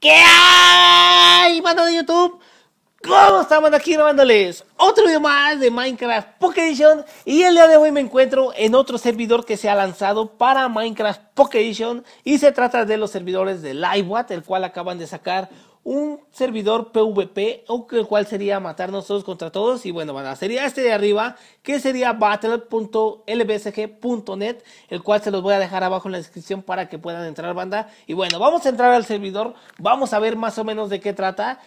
¿Qué hay, mano de YouTube? ¿Cómo estamos aquí grabándoles? Otro video más de Minecraft Pocket Edition Y el día de hoy me encuentro en otro servidor que se ha lanzado para Minecraft Pocket Edition Y se trata de los servidores de LiveWatt, el cual acaban de sacar un servidor PvP, o el cual sería matarnos todos contra todos. Y bueno, bueno, sería este de arriba, que sería battle.lbsg.net, el cual se los voy a dejar abajo en la descripción para que puedan entrar, banda. Y bueno, vamos a entrar al servidor, vamos a ver más o menos de qué trata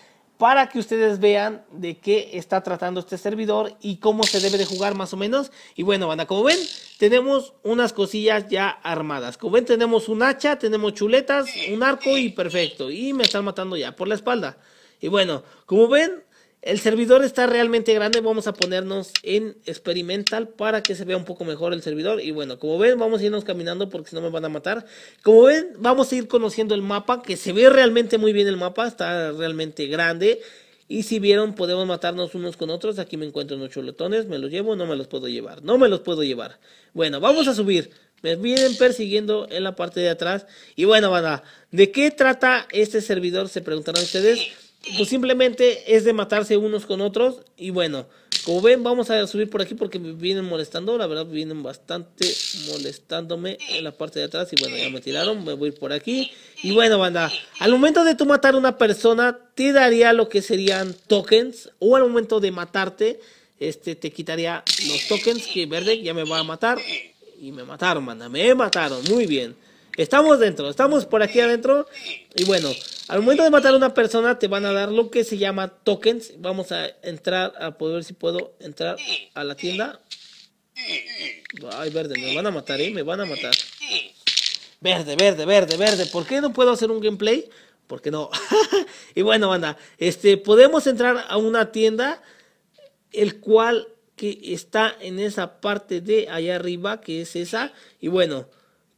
para que ustedes vean de qué está tratando este servidor y cómo se debe de jugar más o menos. Y bueno, a como ven, tenemos unas cosillas ya armadas. Como ven, tenemos un hacha, tenemos chuletas, un arco y perfecto. Y me están matando ya por la espalda. Y bueno, como ven, el servidor está realmente grande, vamos a ponernos en experimental para que se vea un poco mejor el servidor. Y bueno, como ven, vamos a irnos caminando porque si no me van a matar. Como ven, vamos a ir conociendo el mapa, que se ve realmente muy bien el mapa, está realmente grande. Y si vieron, podemos matarnos unos con otros. Aquí me encuentro unos chuletones, me los llevo, no me los puedo llevar, no me los puedo llevar. Bueno, vamos a subir. Me vienen persiguiendo en la parte de atrás. Y bueno, a... ¿de qué trata este servidor? Se preguntarán ustedes pues simplemente es de matarse unos con otros. Y bueno, como ven, vamos a subir por aquí porque me vienen molestando. La verdad, vienen bastante molestándome en la parte de atrás. Y bueno, ya me tiraron, me voy por aquí. Y bueno, banda, al momento de tú matar a una persona, te daría lo que serían tokens. O al momento de matarte, este te quitaría los tokens que verde ya me va a matar. Y me mataron, banda, me mataron, muy bien. Estamos dentro, estamos por aquí adentro. Y bueno, al momento de matar a una persona te van a dar lo que se llama tokens. Vamos a entrar a poder ver si puedo entrar a la tienda. Ay, verde, me van a matar, ¿eh? Me van a matar. Verde, verde, verde, verde. ¿Por qué no puedo hacer un gameplay? Porque no. y bueno, anda este, podemos entrar a una tienda, el cual que está en esa parte de allá arriba, que es esa. Y bueno,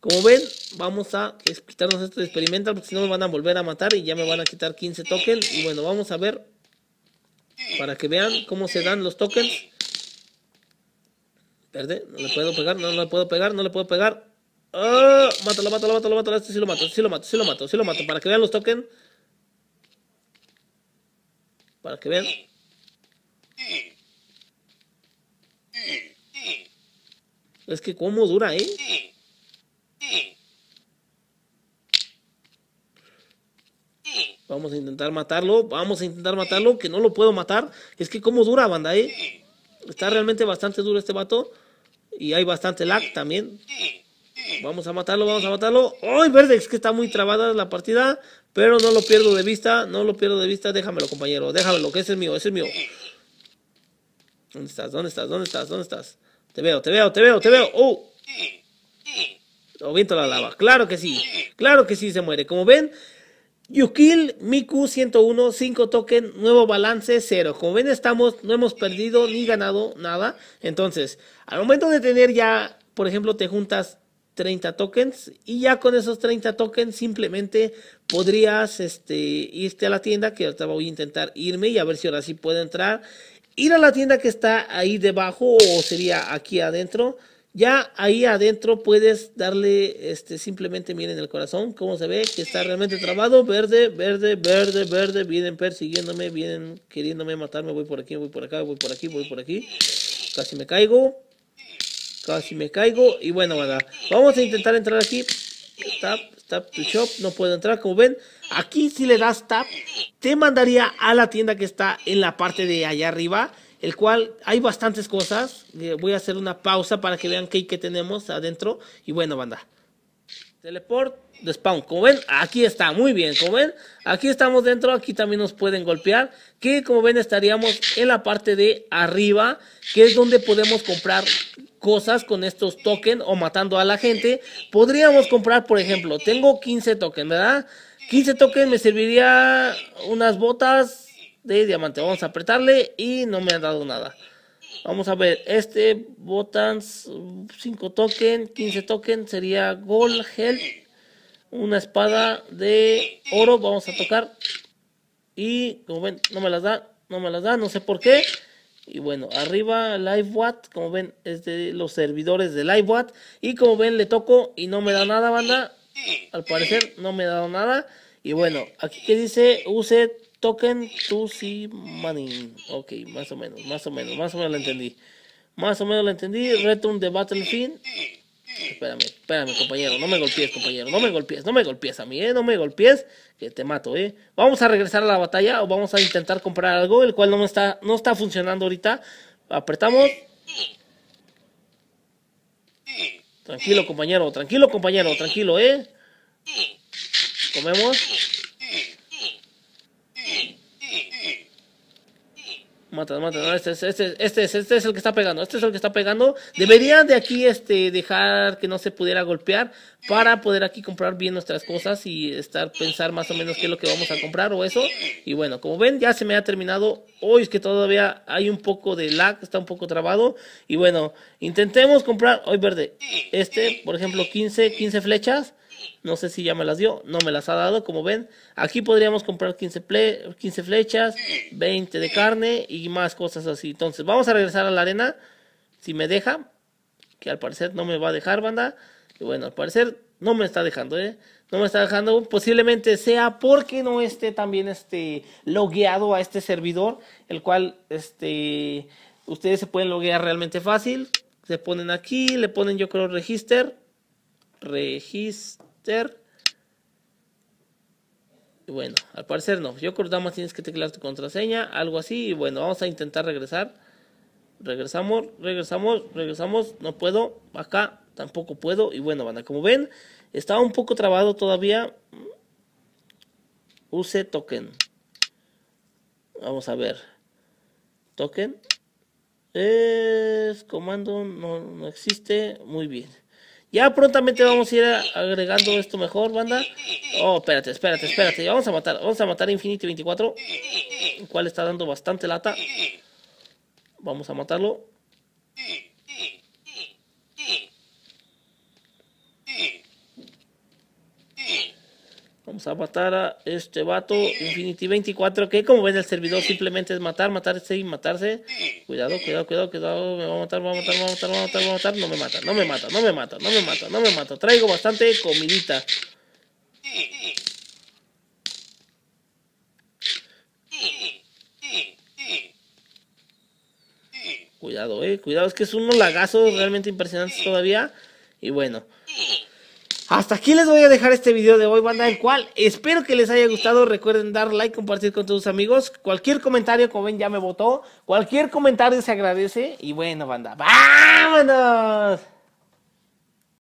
como ven, vamos a quitarnos esto de experimental porque si no me van a volver a matar y ya me van a quitar 15 tokens. Y bueno, vamos a ver para que vean cómo se dan los tokens. Perde, no le puedo pegar, no le puedo pegar, no le puedo pegar. Mátalo, mátalo, mátalo, mátalo. Este sí lo mato, este sí lo mato, este sí lo mato, este sí lo mato. Para que vean los tokens. Para que vean. Es que cómo dura, ahí ¿eh? Vamos a intentar matarlo, vamos a intentar matarlo, que no lo puedo matar. Es que como dura, banda, ¿eh? Está realmente bastante duro este vato. Y hay bastante lag también. Vamos a matarlo, vamos a matarlo. ¡Ay, verde! Es que está muy trabada la partida. Pero no lo pierdo de vista, no lo pierdo de vista. Déjamelo, compañero, déjamelo, que es el mío, es el mío. ¿Dónde estás? ¿Dónde estás? ¿Dónde estás? ¿Dónde estás? Te veo, te veo, te veo, te veo. ¡Oh! Lo viento la lava. Claro que sí. Claro que sí se muere. Como ven, Yukil Miku 101, 5 tokens, nuevo balance 0. Como ven, estamos, no hemos perdido ni ganado nada. Entonces, al momento de tener ya, por ejemplo, te juntas 30 tokens y ya con esos 30 tokens simplemente podrías este, irte a la tienda, que ahorita voy a intentar irme y a ver si ahora sí puedo entrar. Ir a la tienda que está ahí debajo o sería aquí adentro. Ya ahí adentro puedes darle, este, simplemente miren el corazón, cómo se ve, que está realmente trabado, verde, verde, verde, verde, vienen persiguiéndome, vienen queriéndome matarme, voy por aquí, voy por acá, voy por aquí, voy por aquí, casi me caigo, casi me caigo, y bueno, bueno, vamos a intentar entrar aquí, tap, tap to shop, no puedo entrar, como ven, aquí si le das tap, te mandaría a la tienda que está en la parte de allá arriba, el cual hay bastantes cosas. Eh, voy a hacer una pausa para que vean qué, tenemos adentro. Y bueno, banda. Teleport de spawn. Como ven, aquí está, muy bien. Como ven, aquí estamos dentro, aquí también nos pueden golpear. Que como ven, estaríamos en la parte de arriba, que es donde podemos comprar cosas con estos tokens o matando a la gente. Podríamos comprar, por ejemplo, tengo 15 tokens, ¿verdad? 15 tokens me serviría unas botas, de diamante. Vamos a apretarle y no me ha dado nada. Vamos a ver, este Botans 5 token, 15 token sería Gold Health. Una espada de oro, vamos a tocar. Y como ven, no me las da, no me las da, no sé por qué. Y bueno, arriba LiveWatt, como ven, es de los servidores de LiveWatt. Y como ven, le toco y no me da nada, banda. Al parecer, no me ha dado nada. Y bueno, aquí que dice, use Token to see money. Ok, más o menos, más o menos, más o menos lo entendí. Más o menos lo entendí. Return de Battlefield. Espérame, espérame, compañero. No me golpees, compañero. No me golpees, no me golpees a mí, ¿eh? No me golpees, que te mato, ¿eh? Vamos a regresar a la batalla o vamos a intentar comprar algo, el cual no está, no está funcionando ahorita. Apretamos. Tranquilo, compañero, tranquilo, compañero, tranquilo, ¿eh? Comemos. mata, mata, este, es, este, este, este el que está pegando, este es el que está pegando. Deberían de aquí este, dejar que no se pudiera golpear para poder aquí comprar bien nuestras cosas y estar pensar más o menos qué es lo que vamos a comprar o eso. Y bueno, como ven, ya se me ha terminado. Hoy es que todavía hay un poco de lag, está un poco trabado. Y bueno, intentemos comprar hoy verde. Este, por ejemplo, 15 flechas. No sé si ya me las dio, no me las ha dado, como ven. Aquí podríamos comprar 15, flechas, 20 de carne y más cosas así. Entonces, vamos a regresar a la arena, si me deja, que al parecer no me va a dejar, banda. Y bueno, al parecer no me está dejando, ¿eh? No me está dejando. Posiblemente sea porque no esté también este, logueado a este servidor, el cual este, ustedes se pueden loguear realmente fácil. Se ponen aquí, le ponen yo creo register. Register y Bueno, al parecer no. Yo creo que tienes que teclear tu contraseña, algo así. Y bueno, vamos a intentar regresar. Regresamos, regresamos, regresamos. No puedo. Acá tampoco puedo. Y bueno, banda, como ven, estaba un poco trabado todavía. Use token. Vamos a ver. Token. Es comando, no existe. Muy bien. Ya prontamente vamos a ir agregando esto mejor, banda. Oh, espérate, espérate, espérate. Vamos a matar, vamos a matar a Infinity 24. El cual está dando bastante lata. Vamos a matarlo. Vamos a matar a este vato, Infinity 24, que como ven el servidor simplemente es matar, matarse y matarse. Cuidado, cuidado, cuidado, cuidado, me va a matar, me va a matar, me va a matar, me va a matar, me va a matar. No me mata, no me mata, no me mata, no me mata, no me mata. Traigo bastante comidita. Cuidado, eh, cuidado, es que es unos lagazos realmente impresionantes todavía. Y bueno. Hasta aquí les voy a dejar este video de hoy, banda, el cual espero que les haya gustado. Recuerden dar like, compartir con tus amigos. Cualquier comentario, como ven, ya me votó. Cualquier comentario se agradece. Y bueno, banda, vámonos.